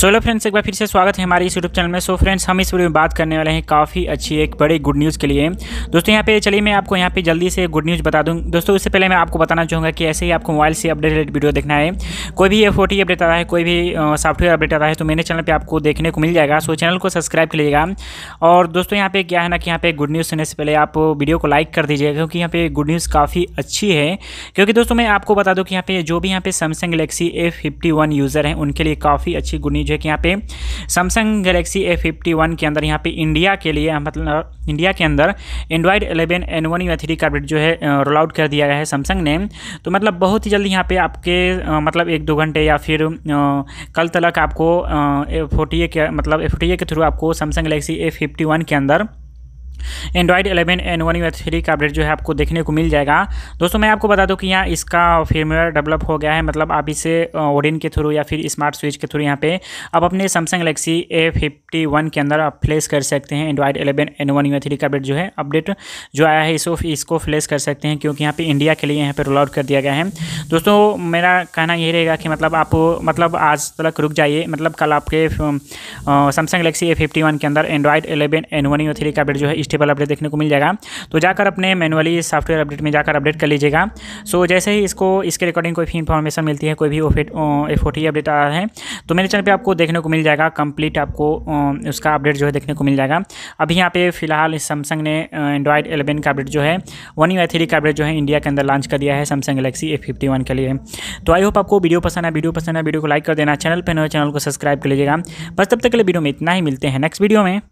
so hello friends एक बार फिर से स्वागत है हमारे इस यूट्यूब चैनल में सो so फ्रेंड्स हम इस वीडियो में बात करने वाले हैं काफ़ी अच्छी एक बड़ी गुड न्यूज़ के लिए दोस्तों यहाँ पे चलिए मैं आपको यहाँ पे जल्दी से गुड न्यूज़ बता दूँ दोस्तों उससे पहले मैं आपको बताना चाहूँगा कि ऐसे ही आपको मोबाइल से अपडेट वीडियो देखना है कोई भी ए अपडेट आता है कोई भी सॉफ्टवेयर अपडेट आता है तो मेरे चैनल पर आपको देखने को मिल जाएगा सो चैनल को सब्सक्राइब कर लीजिएगा और दोस्तों यहाँ पे क्या है ना कि यहाँ पे गुड न्यूज़ सुनने से पहले आप वीडियो को लाइक कर दीजिएगा क्योंकि यहाँ पे गुड न्यूज़ काफ़ी अच्छी है क्योंकि दोस्तों मैं आपको बता दूँ कि यहाँ पे जो भी यहाँ पे सैमसंग गलेक्सी ए यूज़र हैं उनके लिए काफ़ी अच्छी गुड न्यूज है कि यहाँ पे Samsung Galaxy A fifty one के अंदर यहाँ पे इंडिया के लिए मतलब इंडिया के अंदर Android eleven and One UI three का अपडेट जो है रोल आउट कर दिया गया है सैमसंग ने तो मतलब बहुत ही जल्दी यहाँ पे आपके मतलब एक दो घंटे या फिर कल तक आपको ए फोर्टी ए के मतलब ए फोर्टी ए के थ्रू आपको Samsung Galaxy A fifty one के अंदर Android eleven and One UI three का अपडेट जो है आपको देखने को मिल जाएगा दोस्तों मैं आपको बता दूं कि यहाँ इसका फीमेयर डेवलप हो गया है मतलब आप इसे ओडिन के थ्रू या फिर स्मार्ट स्विच के थ्रू यहाँ पे आप अपने Samsung Galaxy A fifty one के अंदर आप फ्लेश कर सकते हैं Android eleven and One UI three का अपडेट जो है अपडेट जो आया है इसको इसको फ्लेश कर सकते हैं क्योंकि यहाँ पर इंडिया के लिए यहाँ पर रोल आउट कर दिया गया है दोस्तों मेरा कहना यही रहेगा कि मतलब आप मतलब आज तक रुक जाइए मतलब कल आपके Samsung Galaxy A fifty one के अंदर Android eleven and One UI three का अपडेट जो है स्टेबल अपडेट देखने को मिल जाएगा तो जाकर अपने मैनुअली सॉफ्टवेयर अपडेट में जाकर अपडेट कर लीजिएगा सो जैसे ही इसको इसके रिकॉर्डिंग कोई भी इन्फॉर्मेशन मिलती है कोई भी एफ अपडेट आ रहा है तो मेरे चैनल पर आपको देखने को मिल जाएगा कंप्लीट आपको उसका अपडेट जो है देखने को मिल जाएगा अभी यहाँ पे फिलहाल सैमसंग ने एंड्रॉयड एलेवन का अपडेट जो है वन यू थ्री का अपडेट जो है इंडिया के अंदर लॉन्च कर दिया है Samsung Galaxy A fifty one के लिए तो आई होप आपको वीडियो पसंद है वीडियो पसंद है वीडियो को लाइक कर देना चैनल पर नए चैनल को सब्सक्राइब कर लीजिएगा बस तब तक के लिए वीडियो में इतना ही मिलते हैं नेक्स्ट वीडियो में